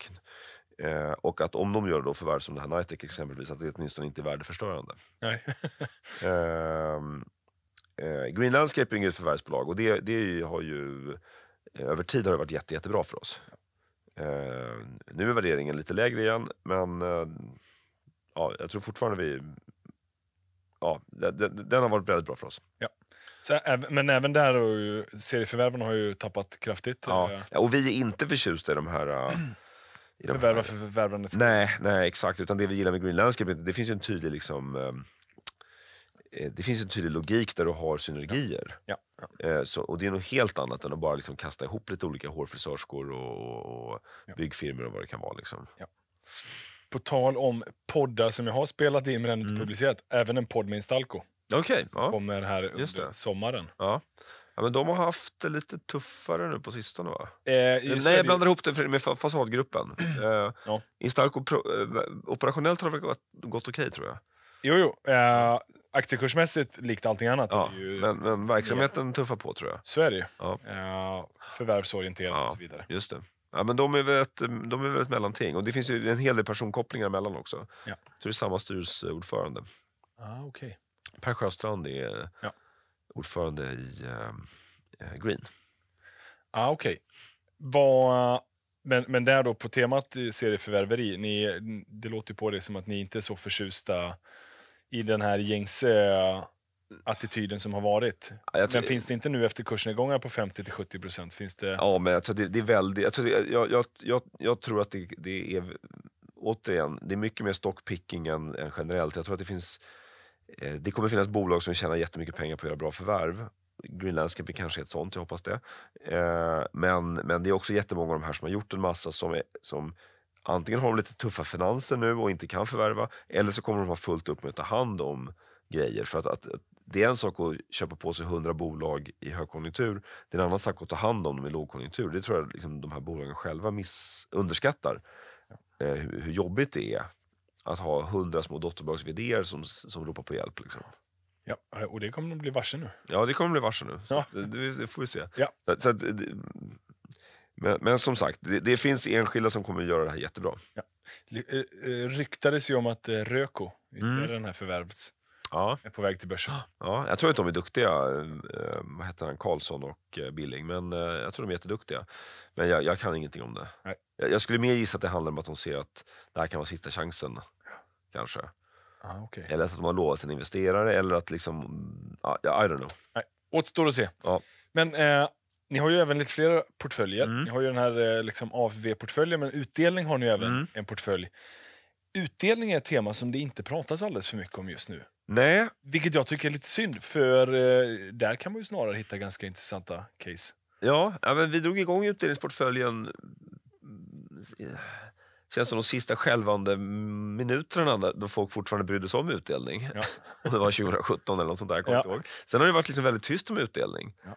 Eh, och att om de gör då förvärv som det här Nitec exempelvis, att det åtminstone inte är värdeförstörande. Nej. Ehm, eh, Green Landscaping är ett förvärvsbolag och det, det har ju eh, över tid har det varit jätte, jättebra för oss. Eh, nu är värderingen lite lägre igen, men eh, ja, jag tror fortfarande vi... Ja, den, den har varit väldigt bra för oss. Ja. Så, men även där ju serieförvärven har ju tappat kraftigt. Eh. Ja, och vi är inte förtjusta i de här Förvärva för förvärvandets Nej, nej, exakt. Utan det vi gillar med Green Landscape, det finns en tydlig liksom, eh, eh, det finns en tydlig logik där du har synergier. Ja. ja. Eh, så, och Det är något helt annat än att bara liksom kasta ihop lite olika hårfrisörskor och, och ja. byggfirmor och vad det kan vara. Liksom. Ja. På tal om poddar som jag har spelat in men ännu inte mm. publicerat, även en podd med Instalco. Okej. Okay, ja. Kommer här under sommaren. Ja. Ja, men de har haft det lite tuffare nu på sistone va? Eh, Nej, jag blandar ihop det med fasadgruppen. eh, ja. Instalco, eh, operationellt har det gått, okej okay, tror jag. Jo, jo. Eh, aktiekursmässigt, likt allting annat. Ja, ju... men, men, verksamheten ja. tuffar på tror jag. Så är det ju. Ja. Eh, förvärvsorienterat ja, och så vidare. Just det. Ja, men de är väl ett, mellanting. Och det finns ju en hel del personkopplingar emellan också. Ja. Så det är samma styrelseordförande. Ah, okay. Per Sjöstrand är... Ja ordförande i eh, eh, Green. Ah, Okej. Okay. men, men där då på temat eh, serieförvärveri, ni, det låter på det som att ni inte är så förtjusta i den här gängse eh, attityden som har varit. Ja, men finns det inte nu efter kursnedgångar på 50-70 Finns det... Ja, men jag tror det, det är väldigt... Jag tror, det, jag, jag, jag tror att det, det, är... Återigen, det är mycket mer stockpicking än, än generellt. Jag tror att det finns Eh, det kommer finnas bolag som tjänar jättemycket pengar på att göra bra förvärv. Green är kanske ett sånt, jag hoppas det. Eh, men, men det är också jättemånga av de här som har gjort en massa som, är, som antingen har de lite tuffa finanser nu och inte kan förvärva eller så kommer de ha fullt upp med att ta hand om grejer. För att, att det är en sak att köpa på sig 100 bolag i högkonjunktur. Det är en annan sak att ta hand om dem i lågkonjunktur. Det tror jag liksom de här bolagen själva miss, underskattar. Ja. Eh, hur, hur jobbigt det är att ha hundra små dotterbolags vdr som, som ropar på hjälp. Liksom. Ja, och det kommer de bli varse nu. Ja, det kommer de bli varse nu. Ja. Det, det, får vi se. Ja. Så att, men, men, som sagt, det, det, finns enskilda som kommer att göra det här jättebra. Ja. Eh, eh, ryktades ju om att eh, Röko, mm. den här förvärvs, ja. är på väg till börsen. Ja, jag tror att de är duktiga, vad heter han, Karlsson och Billing, men jag tror de är jätteduktiga. Men jag, jag kan ingenting om det. Nej. Jag, jag skulle mer gissa att det handlar om att de ser att det här kan vara sista chansen kanske. Ah, okay. Eller att de har lovat sin investerare eller att liksom, ah, ja, I don't know. Nej, återstår att se. Ja. Men eh, ni har ju även lite flera portföljer. Mm. Ni har ju den här eh, liksom AFV-portföljen, men utdelning har ni även mm. en portfölj. Utdelning är ett tema som det inte pratas alldeles för mycket om just nu. Nej. Vilket jag tycker är lite synd, för eh, där kan man ju snarare hitta ganska intressanta case. Ja, ja men vi drog igång utdelningsportföljen känns som de sista skälvande minuterna då folk fortfarande brydde sig om utdelning. Ja. och det var 2017 eller något sånt där, jag ja. Sen har det varit liksom väldigt tyst om utdelning. Ja.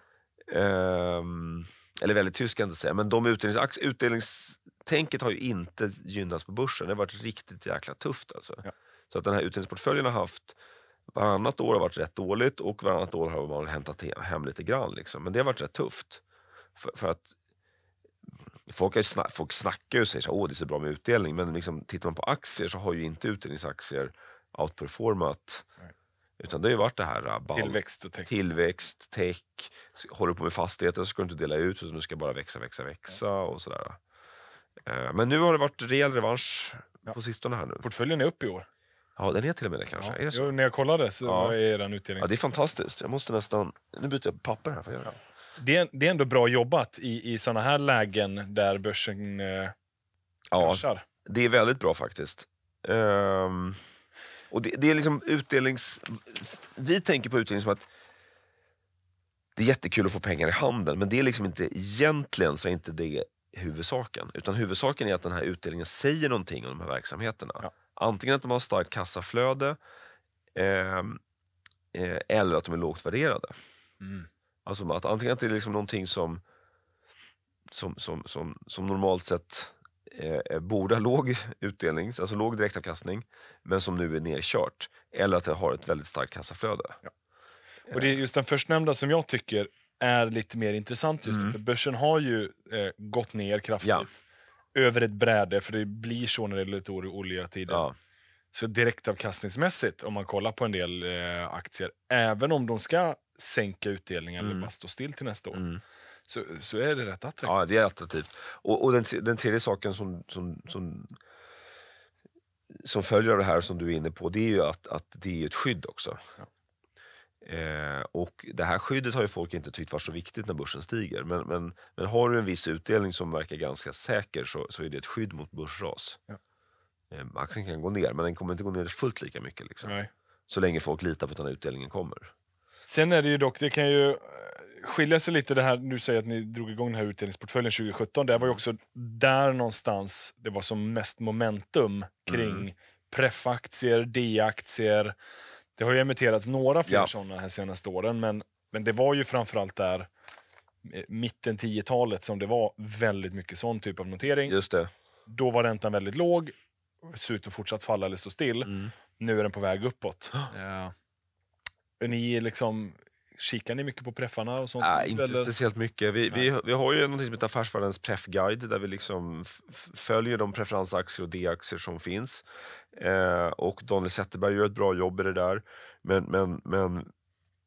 Ehm, eller väldigt tyst kan jag inte säga, men de utdelnings, utdelningstänket har ju inte gynnats på börsen. Det har varit riktigt jäkla tufft alltså. Ja. Så att den här utdelningsportföljen har haft Varannat år har varit rätt dåligt och varannat år har man hämtat hem lite grann. Liksom. Men det har varit rätt tufft. För, för, att folk, har snack, folk snackar ju och säger att det är så bra med utdelning, men liksom, tittar man på aktier så har ju inte utdelningsaktier outperformat. Utan det har ju varit det här äh, ball, tillväxt och tech. Tillväxt, tech. Håller du på med fastigheter så ska du inte dela ut utan du ska bara växa, växa, växa och sådär. Eh, men nu har det varit rejäl revansch ja. på sistone här nu. Portföljen är upp i år. Ja, den är till och med det kanske. Ja. Är det så? Jo, när jag kollade så ja. är den utdelnings... Ja, det är fantastiskt. Jag måste nästan... Nu byter jag papper här. För att göra. Ja det, är, det är ändå bra jobbat i, i såna här lägen där börsen eh, kraschar. Ja, det är väldigt bra faktiskt. Um, och det, det, är liksom utdelnings... Vi tänker på utdelning som att det är jättekul att få pengar i handen, men det är liksom inte egentligen så inte det huvudsaken. Utan huvudsaken är att den här utdelningen säger någonting om de här verksamheterna. Ja. Antingen att de har starkt kassaflöde eh, eh, eller att de är lågt värderade. Mm. Alltså att antingen att det är liksom någonting som, som, som, som, som normalt sett eh, borde ha låg utdelning, alltså låg direktavkastning, men som nu är nedkört Eller att det har ett väldigt starkt kassaflöde. Ja. Och det är just den förstnämnda som jag tycker är lite mer intressant just nu. Mm. För börsen har ju eh, gått ner kraftigt. Ja. Över ett bräde, för det blir så när det är lite oroliga tider. Ja. Så direktavkastningsmässigt, om man kollar på en del eh, aktier, även om de ska sänka utdelningen mm. eller bara stå still till nästa år, mm. så, så är det rätt attraktivt. Ja, det är attraktivt. Och, och den, den tredje saken som, som, som, som följer av det här som du är inne på, det är ju att, att det är ett skydd också. Ja. Eh, och Det här skyddet har ju folk inte tyckt varit så viktigt när börsen stiger. Men, men, men har du en viss utdelning som verkar ganska säker så, så är det ett skydd mot börsras. Ja. Eh, aktien kan gå ner, men den kommer inte gå ner fullt lika mycket. Liksom. Så länge folk litar på att den här utdelningen kommer. Sen är det ju dock, det kan ju eh, skilja sig lite det här, du säger att ni drog igång den här utdelningsportföljen 2017. Det var ju också där någonstans det var som mest momentum kring mm. preffaktier, D-aktier. Det har ju emitterats några fler ja. sådana här senaste åren, men, men det var ju framförallt där eh, mitten 10-talet som det var väldigt mycket sån typ av notering. Just det. Då var räntan väldigt låg ser ut att fortsätta falla eller stå still. Mm. Nu är den på väg uppåt. Ja. Eh, ni liksom, kikar ni mycket på preffarna? och sånt? Nej, inte eller? speciellt mycket. Vi, vi, vi, har ju något som heter Affärsvärldens preffguide där vi liksom följer de preferensaktier och D-aktier som finns. Eh, och Daniel Zetterberg gör ett bra jobb i det där. Men, men, men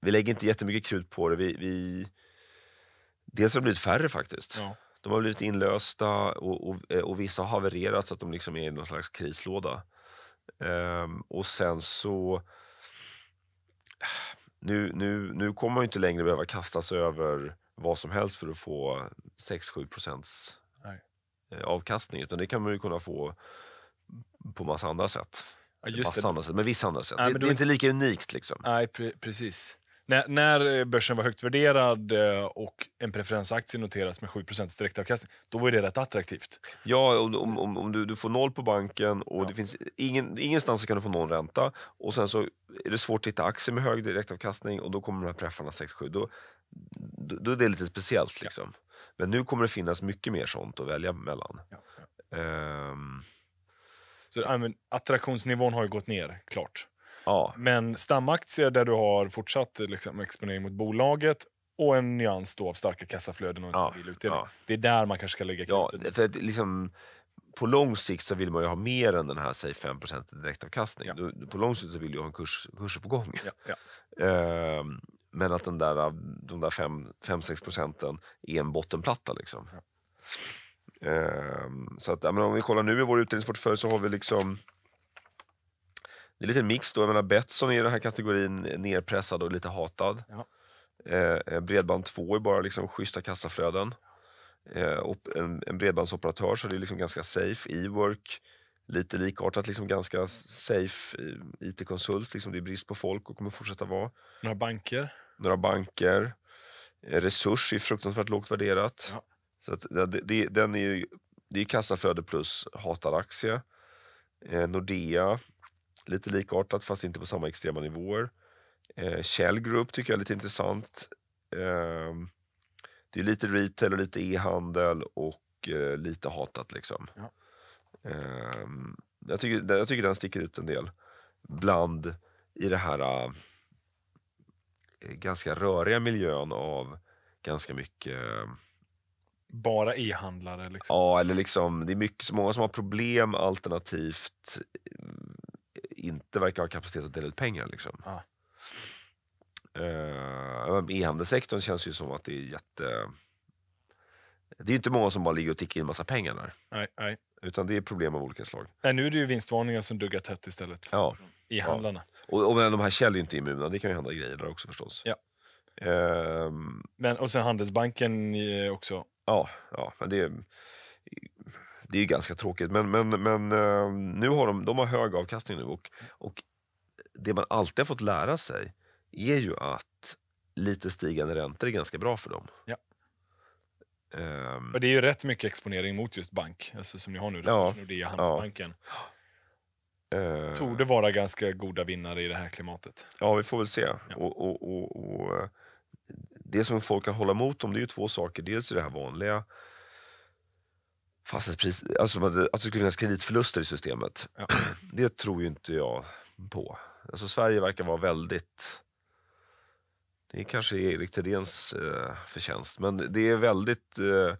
vi lägger inte jättemycket krut på det. Vi, vi... Dels har det blivit färre faktiskt. Ja. De har blivit inlösta och, och, eh, och vissa har havererat så att de liksom är i någon slags krislåda. Um, och sen så... Nu, nu, nu kommer man inte längre behöva kastas över vad som helst för att få 6-7 procents eh, avkastning, utan det kan man ju kunna få på massa andra sätt. Ja, just massa det. andra sätt, men vissa andra sätt. Nej, det, det, är inte lika unikt. Liksom. Nej, pre precis. När, när eh, börsen var högt värderad eh, och en preferensaktie noterades med 7 direktavkastning, då var det rätt attraktivt. Ja, om, om, om du, du får noll på banken och ja. det finns ingen, ingenstans kan du få någon ränta och sen så är det svårt att hitta aktier med hög direktavkastning och då kommer de här preffarna 6-7. Då, då, då, är det lite speciellt. Liksom. Ja. Men nu kommer det finnas mycket mer sånt att välja mellan. Ja. Um... Så attraktionsnivån har ju gått ner, klart. Ja. Men stamaktier där du har fortsatt liksom, exponering mot bolaget och en nyans då av starka kassaflöden och en stabil ja, utdelning. Ja. Det är där man kanske ska lägga krutet. Ja, liksom, på lång sikt så vill man ju ha mer än den här säg 5 direktavkastning. Ja. Du, på lång sikt så vill du ha en kurs, kursuppgång. Ja, uh, men att den där, de där 5-6 procenten är en bottenplatta. Liksom. Uh, så att, om vi kollar nu i vår utdelningsportfölj så har vi liksom det är lite mix då. Jag menar Betsson är i den här kategorin nerpressad och lite hatad. Ja. Eh, bredband 2 är bara liksom schyssta kassaflöden. Eh, en, en bredbandsoperatör så det är liksom ganska safe. E-work, lite likartat, liksom ganska safe. Eh, IT-konsult, liksom det är brist på folk och kommer fortsätta vara. Några banker? Några banker. Eh, resurs är fruktansvärt lågt värderat. Ja. Så att, det, det, den är ju, det är kassaflöde plus hatad aktie. Eh, Nordea Lite likartat fast inte på samma extrema nivåer. Eh, Shell Group tycker jag är lite intressant. Eh, det är lite retail och lite e-handel och eh, lite hatat liksom. Ja. Eh, jag, tycker, jag tycker den sticker ut en del. Bland i det här eh, ganska röriga miljön av ganska mycket bara e-handlare? Liksom. Ja, eller liksom, det är mycket, många som har problem alternativt inte verkar ha kapacitet att dela ut pengar. Liksom. Ah. Eh, uh, E-handelssektorn känns ju som att det är jätte... Det är inte många som bara ligger och tickar in massa pengar där. Nej, nej. Utan det är problem av olika slag. Nej, nu är det ju vinstvarningar som duggar tätt istället. Ja. I handlarna. Ja. Och, och de här källor är inte immuna, det kan ju hända grejer där också förstås. Ja. Uh, men, och sen Handelsbanken eh, också. Ja, ja men det, det är ju ganska tråkigt, men, men, men eh, nu har de, de har hög avkastning nu och, och det man alltid har fått lära sig är ju att lite stigande räntor är ganska bra för dem. Ja. Um, och det är ju rätt mycket exponering mot just bank, alltså som ni har nu, Resurs ja, Nordea, Handelsbanken. Ja. Uh, ehm. Tog vara ganska goda vinnare i det här klimatet. Ja, vi får väl se. Ja. Och, och, och, och, eh, det som folk kan hålla emot om det är ju två saker. Dels är det här vanliga, fastighetspris, alltså att det skulle finnas kreditförluster i systemet. Ja. Det tror ju inte jag på. Alltså Sverige verkar vara väldigt... Det är kanske är Erik Thedéens eh, förtjänst, men det är väldigt... Eh,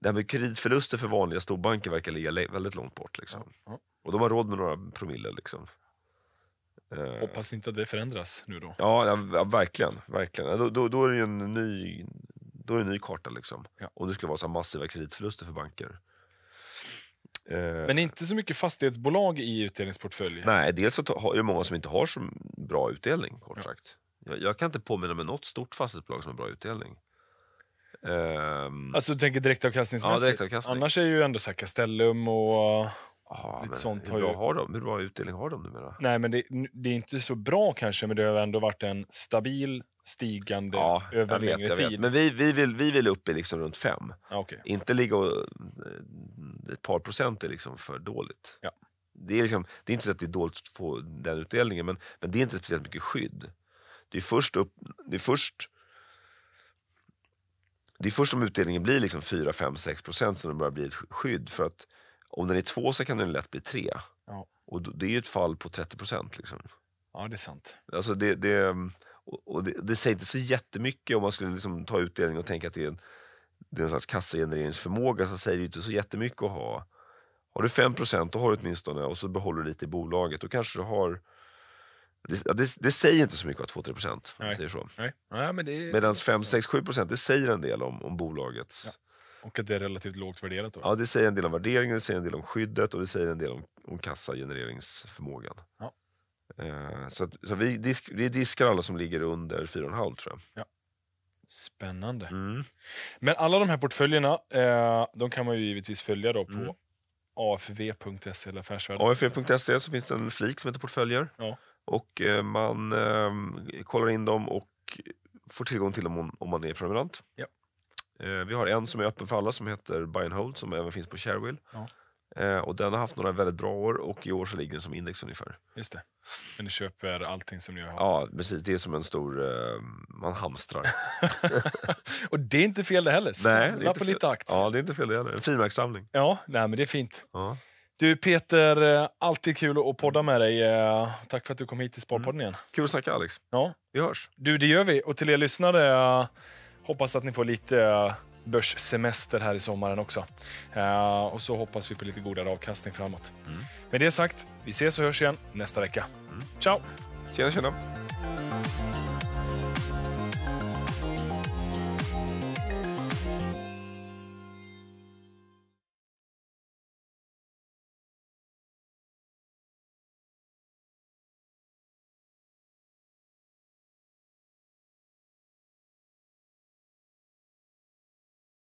det här med kreditförluster för vanliga storbanker verkar ligga väldigt långt bort. Liksom. Ja. Och de har råd med några promille. Liksom. Eh. Hoppas inte att det förändras nu då. Ja, ja verkligen. verkligen. Då, då, då, är det ju en ny då är det en ny karta. Liksom. Ja. Om det skulle vara så massiva kreditförluster för banker. Eh, men inte så mycket fastighetsbolag i utdelningsportföljen? Nej, dels så är det många som inte har så bra utdelning. kort sagt. Jag, jag, kan inte påminna mig något stort fastighetsbolag som har bra utdelning. Um, alltså du tänker direktavkastningsmässigt? Ja, direktavkastning. Annars är ju ändå så här Castellum och ah, lite sånt. Hur bra, ju... har de? hur bra utdelning har de numera? Nej, men det, det, är inte så bra kanske, men det har ändå varit en stabil stigande ja, över jag längre vet, tid. Vet. Men vi, vi, vill, vi vill upp i liksom runt fem. Ah, okay. Inte ligga och, eh, ett par procent är liksom för dåligt. Ja. Det, är liksom, det är inte så att det är dåligt att få den utdelningen, men, men det är inte speciellt mycket skydd. Det är först, upp, det är först det är först om utdelningen blir liksom 4, 5, 6 procent som det börjar bli ett skydd. För att om den är två så kan den lätt bli tre. Ja. Och det är ju ett fall på 30 procent. Liksom. Ja, det är sant. Alltså det, det, och, och det, det, säger inte så jättemycket om man skulle liksom ta utdelning och tänka att det är en, det är en slags kassagenereringsförmåga så säger det inte så jättemycket att ha. Har du 5 då har du åtminstone och så behåller du lite i bolaget. Då kanske du har det, det, det säger inte så mycket att 2-3 procent. Medan 5 7 procent, det säger en del om, om bolagets... Ja. Och att det är relativt lågt värderat? Då. Ja, det säger en del om värderingen, det säger en del om skyddet och det säger en del om, om kassagenereringsförmågan. Ja. Eh, så, så vi, disk, vi diskar alla som ligger under 4,5 tror jag. Ja. Spännande. Mm. Men alla de här portföljerna eh, de kan man ju givetvis följa då på mm. afv.se eller affärsvärlden. afv.se så finns det en flik som heter portföljer. Ja. Och eh, man ehm, kollar in dem och får tillgång till dem om man är prenumerant. Ja. Vi har en som är öppen för alla som heter Buy and Hold som även finns på Sharewill. Ja. Eh, och den har haft några väldigt bra år och i år så ligger den som index ungefär. Just det. Men du köper allting som ni har? Ja, precis. Det är som en stor... Eh, man hamstrar. och det är inte fel det heller. Nej, det är på lite aktier. Ja, det är inte fel det heller. En frimärkssamling. Ja, nej, men det är fint. Ja. Du Peter, eh, alltid kul att podda med dig. Tack för att du kom hit till Sparpodden mm. igen. Kul att snacka Alex. Ja. Vi hörs. Du, det gör vi. Och till er lyssnare, hoppas att ni får lite börssemester här i sommaren också. Uh, och så hoppas vi på lite godare avkastning framåt. Mm. Med det sagt, vi ses och hörs igen nästa vecka. Mm. Ciao! Tjena, tjena!